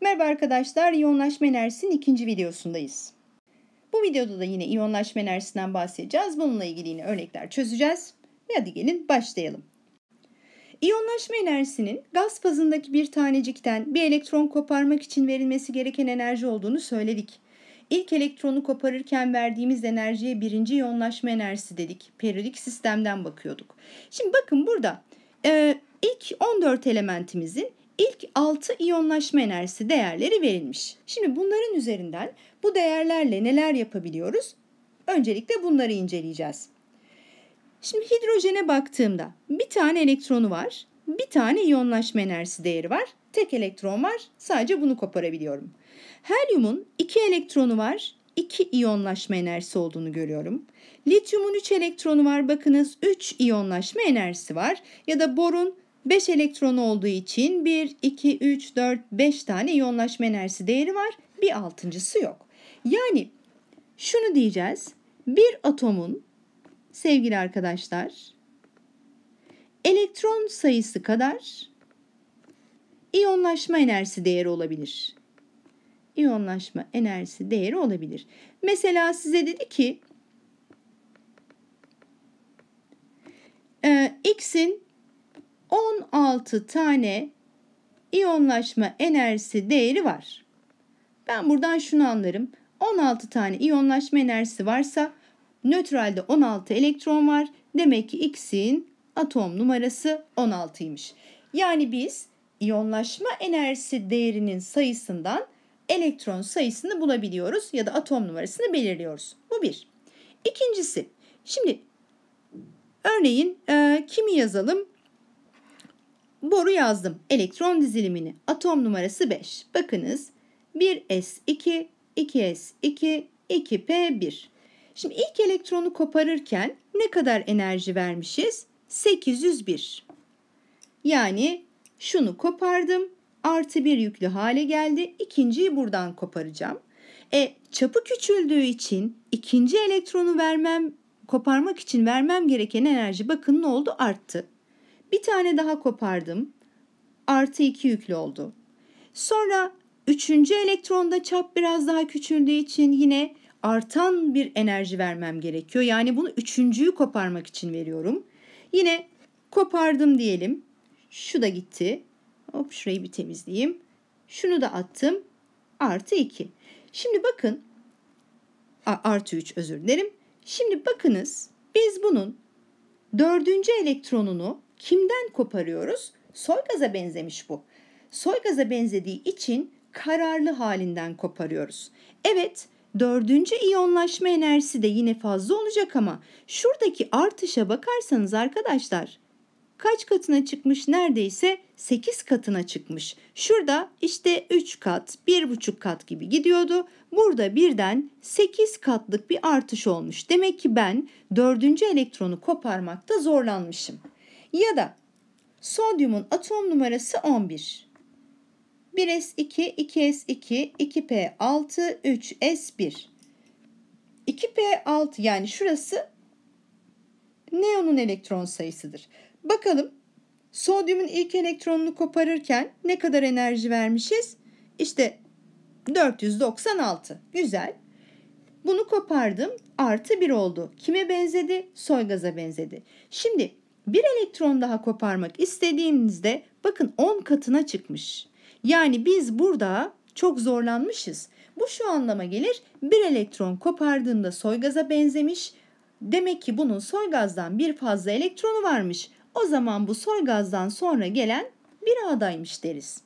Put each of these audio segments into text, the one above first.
Merhaba arkadaşlar, iyonlaşma enerjisinin ikinci videosundayız. Bu videoda da yine iyonlaşma enerjisinden bahsedeceğiz. Bununla ilgili yine örnekler çözeceğiz. Hadi gelin başlayalım. İyonlaşma enerjisinin gaz fazındaki bir tanecikten bir elektron koparmak için verilmesi gereken enerji olduğunu söyledik. İlk elektronu koparırken verdiğimiz enerjiye birinci iyonlaşma enerjisi dedik. Periyodik sistemden bakıyorduk. Şimdi bakın burada e, ilk 14 elementimizin ilk 6 iyonlaşma enerjisi değerleri verilmiş. Şimdi bunların üzerinden bu değerlerle neler yapabiliyoruz? Öncelikle bunları inceleyeceğiz. Şimdi hidrojene baktığımda bir tane elektronu var, bir tane iyonlaşma enerjisi değeri var. Tek elektron var, sadece bunu koparabiliyorum. Helyumun 2 elektronu var, 2 iyonlaşma enerjisi olduğunu görüyorum. Lityumun 3 elektronu var, bakınız 3 iyonlaşma enerjisi var. Ya da borun 5 elektronu olduğu için 1, 2, 3, 4, 5 tane iyonlaşma enerjisi değeri var. Bir altıncısı yok. Yani şunu diyeceğiz. Bir atomun sevgili arkadaşlar elektron sayısı kadar iyonlaşma enerjisi değeri olabilir. İyonlaşma enerjisi değeri olabilir. Mesela size dedi ki e, X'in 16 tane iyonlaşma enerjisi değeri var. Ben buradan şunu anlarım. 16 tane iyonlaşma enerjisi varsa nötralde 16 elektron var. Demek ki X'in atom numarası 16'ymış. Yani biz iyonlaşma enerjisi değerinin sayısından elektron sayısını bulabiliyoruz ya da atom numarasını belirliyoruz. Bu bir. İkincisi, şimdi örneğin e, kimi yazalım? boru yazdım. Elektron dizilimini. Atom numarası 5. Bakınız 1s2, 2s2, 2p1. Şimdi ilk elektronu koparırken ne kadar enerji vermişiz? 801. Yani şunu kopardım. Artı bir yüklü hale geldi. İkinciyi buradan koparacağım. E çapı küçüldüğü için ikinci elektronu vermem, koparmak için vermem gereken enerji bakın ne oldu? Arttı. Bir tane daha kopardım. Artı 2 yüklü oldu. Sonra üçüncü elektronda çap biraz daha küçüldüğü için yine artan bir enerji vermem gerekiyor. Yani bunu üçüncüyü koparmak için veriyorum. Yine kopardım diyelim. Şu da gitti. Hop şurayı bir temizleyeyim. Şunu da attım. Artı 2. Şimdi bakın. Artı 3 özür dilerim. Şimdi bakınız biz bunun dördüncü elektronunu Kimden koparıyoruz? Soygaza benzemiş bu. Soygaza benzediği için kararlı halinden koparıyoruz. Evet, dördüncü iyonlaşma enerjisi de yine fazla olacak ama şuradaki artışa bakarsanız arkadaşlar kaç katına çıkmış neredeyse 8 katına çıkmış. Şurada işte 3 kat, 1,5 kat gibi gidiyordu. Burada birden 8 katlık bir artış olmuş. Demek ki ben 4. elektronu koparmakta zorlanmışım. Ya da sodyumun atom numarası 11. 1s2, 2s2, 2p6, 3s1. 2p6 yani şurası neonun elektron sayısıdır. Bakalım sodyumun ilk elektronunu koparırken ne kadar enerji vermişiz? İşte 496. Güzel. Bunu kopardım. Artı 1 oldu. Kime benzedi? Soygaza benzedi. Şimdi bir elektron daha koparmak istediğimizde bakın 10 katına çıkmış. Yani biz burada çok zorlanmışız. Bu şu anlama gelir. Bir elektron kopardığında soygaza benzemiş. Demek ki bunun soygazdan bir fazla elektronu varmış. O zaman bu soygazdan sonra gelen bir adaymış deriz.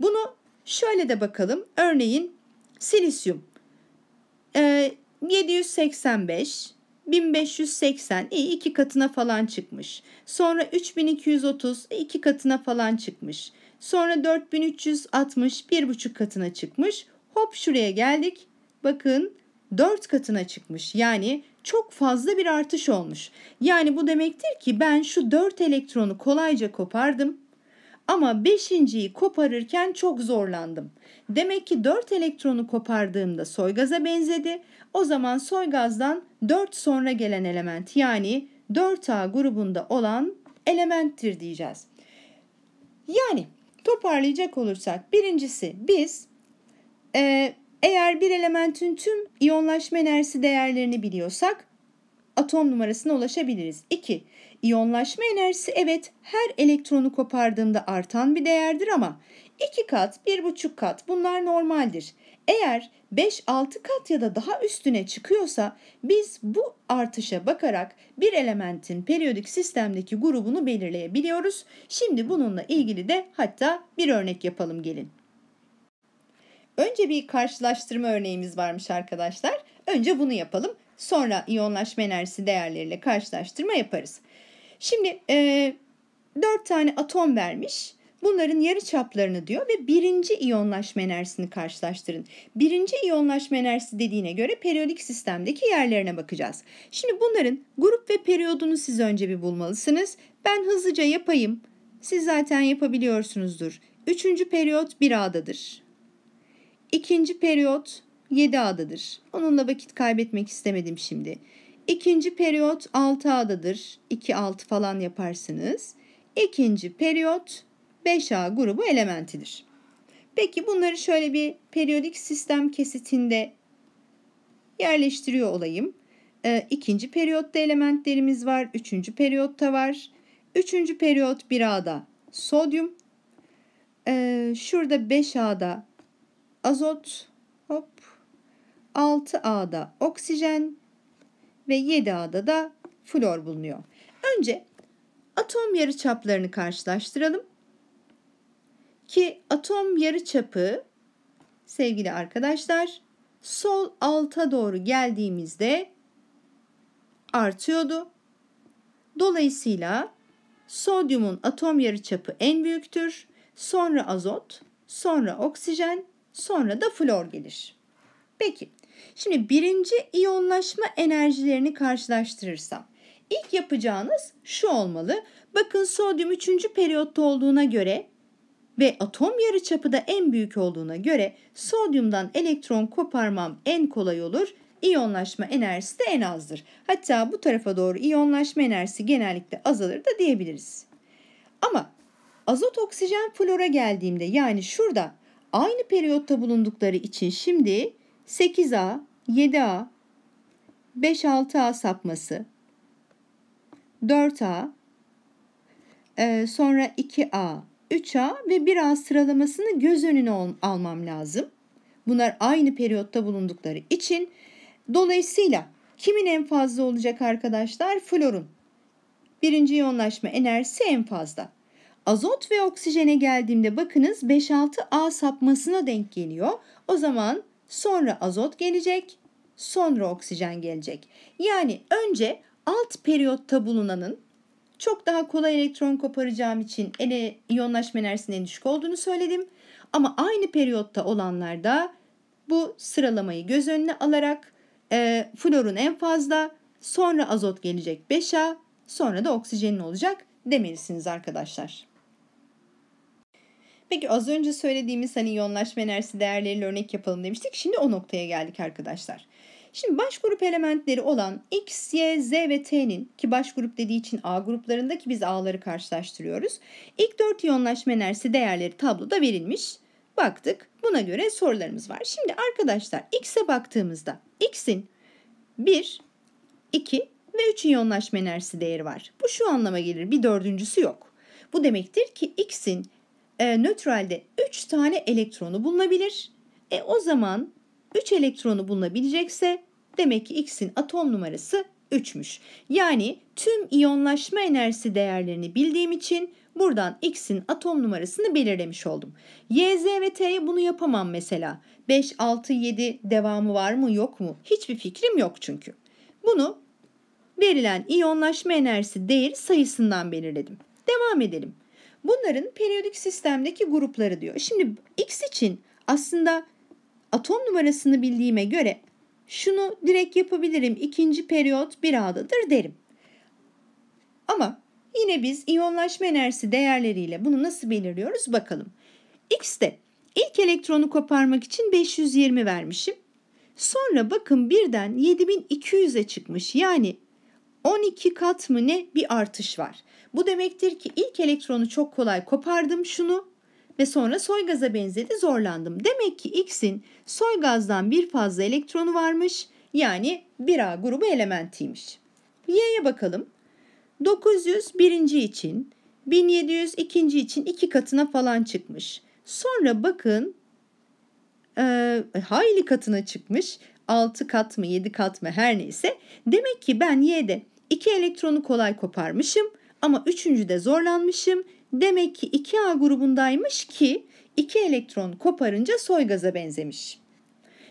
Bunu şöyle de bakalım. Örneğin silisyum. Ee, 785 1580 e, iki katına falan çıkmış. Sonra 3230 e, iki katına falan çıkmış. Sonra 4360 bir buçuk katına çıkmış. Hop şuraya geldik. Bakın dört katına çıkmış. Yani çok fazla bir artış olmuş. Yani bu demektir ki ben şu 4 elektronu kolayca kopardım ama beşinciyi koparırken çok zorlandım. Demek ki dört elektronu kopardığımda soygaza benzedi. O zaman soygazdan dört sonra gelen element yani 4A grubunda olan elementtir diyeceğiz. Yani toparlayacak olursak birincisi biz eğer bir elementin tüm iyonlaşma enerjisi değerlerini biliyorsak atom numarasına ulaşabiliriz. 2. İyonlaşma enerjisi evet her elektronu kopardığımda artan bir değerdir ama 2 kat, 1,5 kat bunlar normaldir. Eğer 5-6 kat ya da daha üstüne çıkıyorsa biz bu artışa bakarak bir elementin periyodik sistemdeki grubunu belirleyebiliyoruz. Şimdi bununla ilgili de hatta bir örnek yapalım gelin. Önce bir karşılaştırma örneğimiz varmış arkadaşlar. Önce bunu yapalım. Sonra iyonlaşma enerjisi değerleriyle karşılaştırma yaparız. Şimdi e, 4 tane atom vermiş. Bunların yarı çaplarını diyor ve birinci iyonlaşma enerjisini karşılaştırın. Birinci iyonlaşma enerjisi dediğine göre periyodik sistemdeki yerlerine bakacağız. Şimdi bunların grup ve periyodunu siz önce bir bulmalısınız. Ben hızlıca yapayım. Siz zaten yapabiliyorsunuzdur. Üçüncü periyot bir adadır. İkinci periyot 7 adadır. Onunla vakit kaybetmek istemedim şimdi. İkinci periyot 6 adadır. 2-6 falan yaparsınız. İkinci periyot 5A grubu elementidir. Peki bunları şöyle bir periyodik sistem kesitinde yerleştiriyor olayım. E, ikinci periyotta elementlerimiz var. Üçüncü periyotta var. Üçüncü periyot 1A'da sodyum. E, şurada 5A'da azot. 6A'da oksijen ve 7A'da da flor bulunuyor. Önce atom yarıçaplarını karşılaştıralım. Ki atom yarıçapı sevgili arkadaşlar sol alta doğru geldiğimizde artıyordu. Dolayısıyla sodyumun atom yarıçapı en büyüktür. Sonra azot, sonra oksijen, sonra da flor gelir. Peki Şimdi birinci iyonlaşma enerjilerini karşılaştırırsam ilk yapacağınız şu olmalı. Bakın sodyum 3. periyotta olduğuna göre ve atom yarıçapı da en büyük olduğuna göre sodyumdan elektron koparmam en kolay olur. İyonlaşma enerjisi de en azdır. Hatta bu tarafa doğru iyonlaşma enerjisi genellikle azalır da diyebiliriz. Ama azot oksijen flora geldiğimde yani şurada aynı periyotta bulundukları için şimdi 8A, 7A, 5-6A sapması, 4A, e, sonra 2A, 3A ve 1A sıralamasını göz önüne almam lazım. Bunlar aynı periyotta bulundukları için. Dolayısıyla kimin en fazla olacak arkadaşlar? Florun. Birinci yoğunlaşma enerjisi en fazla. Azot ve oksijene geldiğimde bakınız 5-6 A sapmasına denk geliyor. O zaman sonra azot gelecek, sonra oksijen gelecek. Yani önce alt periyotta bulunanın çok daha kolay elektron koparacağım için ele iyonlaşma enerjisinin en düşük olduğunu söyledim. Ama aynı periyotta olanlarda bu sıralamayı göz önüne alarak e, florun en fazla, sonra azot gelecek 5 sonra da oksijenin olacak demelisiniz arkadaşlar. Peki az önce söylediğimiz hani yoğunlaşma enerjisi değerleriyle örnek yapalım demiştik. Şimdi o noktaya geldik arkadaşlar. Şimdi baş grup elementleri olan X, Y, Z ve T'nin ki baş grup dediği için A gruplarındaki biz A'ları karşılaştırıyoruz. İlk 4 yonlaşma enerjisi değerleri tabloda verilmiş. Baktık buna göre sorularımız var. Şimdi arkadaşlar X'e baktığımızda X'in 1, 2 ve 3 yonlaşma enerjisi değeri var. Bu şu anlama gelir bir dördüncüsü yok. Bu demektir ki X'in e, nötralde 3 tane elektronu bulunabilir. E o zaman 3 elektronu bulunabilecekse demek ki X'in atom numarası 3'müş. Yani tüm iyonlaşma enerjisi değerlerini bildiğim için buradan X'in atom numarasını belirlemiş oldum. Y, Z ve T'ye bunu yapamam mesela. 5, 6, 7 devamı var mı yok mu? Hiçbir fikrim yok çünkü. Bunu verilen iyonlaşma enerjisi değeri sayısından belirledim. Devam edelim. Bunların periyodik sistemdeki grupları diyor. Şimdi X için aslında atom numarasını bildiğime göre şunu direkt yapabilirim. İkinci periyot bir adadır derim. Ama yine biz iyonlaşma enerjisi değerleriyle bunu nasıl belirliyoruz bakalım. X'te ilk elektronu koparmak için 520 vermişim. Sonra bakın birden 7200'e çıkmış. Yani 12 kat mı ne bir artış var. Bu demektir ki ilk elektronu çok kolay kopardım şunu ve sonra soy benzedi zorlandım. Demek ki X'in soy bir fazla elektronu varmış yani 1A grubu elementiymiş. Y'ye bakalım. 900 birinci için 1700 ikinci için iki katına falan çıkmış. Sonra bakın e, hayli katına çıkmış. 6 kat mı 7 kat mı her neyse. Demek ki ben Y'de İki elektronu kolay koparmışım ama üçüncüde zorlanmışım. Demek ki 2A grubundaymış ki 2 elektron koparınca soy benzemiş.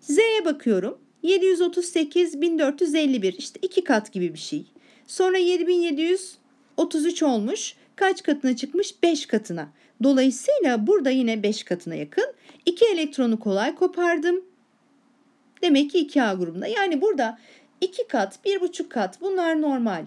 Z'ye bakıyorum. 738 1451 işte iki kat gibi bir şey. Sonra 7733 olmuş. Kaç katına çıkmış? 5 katına. Dolayısıyla burada yine 5 katına yakın. 2 elektronu kolay kopardım. Demek ki 2A grubunda. Yani burada 2 kat, 1,5 kat bunlar normal.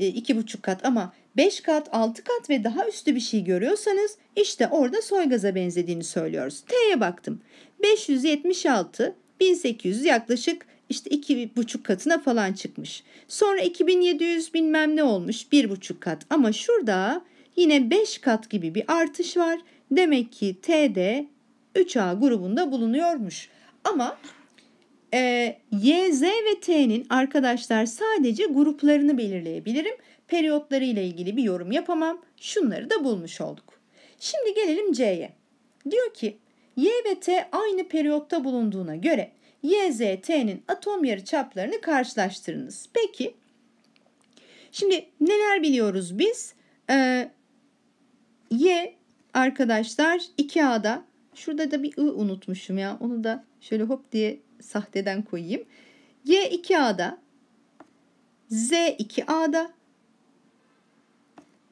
2,5 e, kat ama 5 kat, 6 kat ve daha üstü bir şey görüyorsanız işte orada soygaza benzediğini söylüyoruz. T'ye baktım. 576, 1800 yaklaşık işte 2,5 katına falan çıkmış. Sonra 2700 bilmem ne olmuş 1,5 kat ama şurada yine 5 kat gibi bir artış var. Demek ki T'de 3A grubunda bulunuyormuş. Ama ee, y, Z ve T'nin arkadaşlar sadece gruplarını belirleyebilirim. Periyotları ile ilgili bir yorum yapamam. Şunları da bulmuş olduk. Şimdi gelelim C'ye. Diyor ki Y ve T aynı periyotta bulunduğuna göre Y, Z, T'nin atom yarı çaplarını karşılaştırınız. Peki şimdi neler biliyoruz biz? Ee, y arkadaşlar 2A'da şurada da bir I unutmuşum ya onu da şöyle hop diye sahteden koyayım. Y 2A'da, Z 2A'da,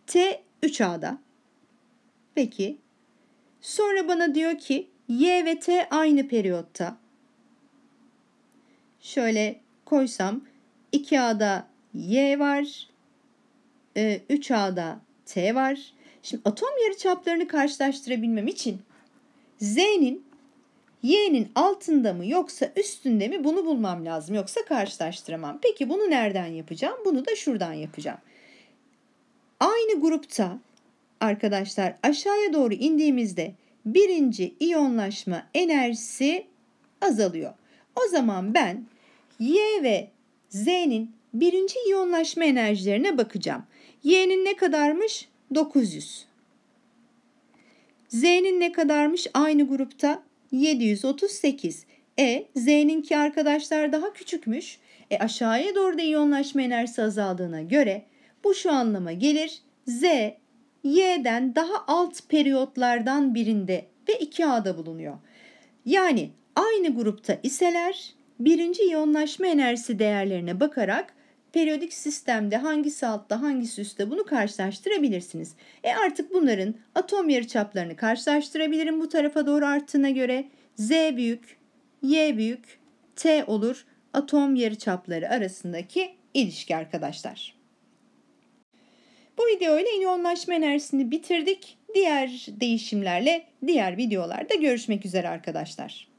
T 3A'da. Peki. Sonra bana diyor ki Y ve T aynı periyotta. Şöyle koysam 2A'da Y var. 3A'da e, T var. Şimdi atom yarıçaplarını karşılaştırabilmem için Z'nin y'nin altında mı yoksa üstünde mi bunu bulmam lazım yoksa karşılaştıramam. Peki bunu nereden yapacağım? Bunu da şuradan yapacağım. Aynı grupta arkadaşlar aşağıya doğru indiğimizde birinci iyonlaşma enerjisi azalıyor. O zaman ben Y ve Z'nin birinci iyonlaşma enerjilerine bakacağım. Y'nin ne kadarmış? 900. Z'nin ne kadarmış aynı grupta? 738. E, Z'ninki arkadaşlar daha küçükmüş. E aşağıya doğru da iyonlaşma enerjisi azaldığına göre bu şu anlama gelir. Z, Y'den daha alt periyotlardan birinde ve 2A'da bulunuyor. Yani aynı grupta iseler birinci iyonlaşma enerjisi değerlerine bakarak periyodik sistemde hangisi altta hangisi üstte bunu karşılaştırabilirsiniz. E artık bunların atom yarıçaplarını karşılaştırabilirim bu tarafa doğru arttığına göre Z büyük, Y büyük, T olur atom yarıçapları arasındaki ilişki arkadaşlar. Bu video ile inyonlaşma enerjisini bitirdik. Diğer değişimlerle diğer videolarda görüşmek üzere arkadaşlar.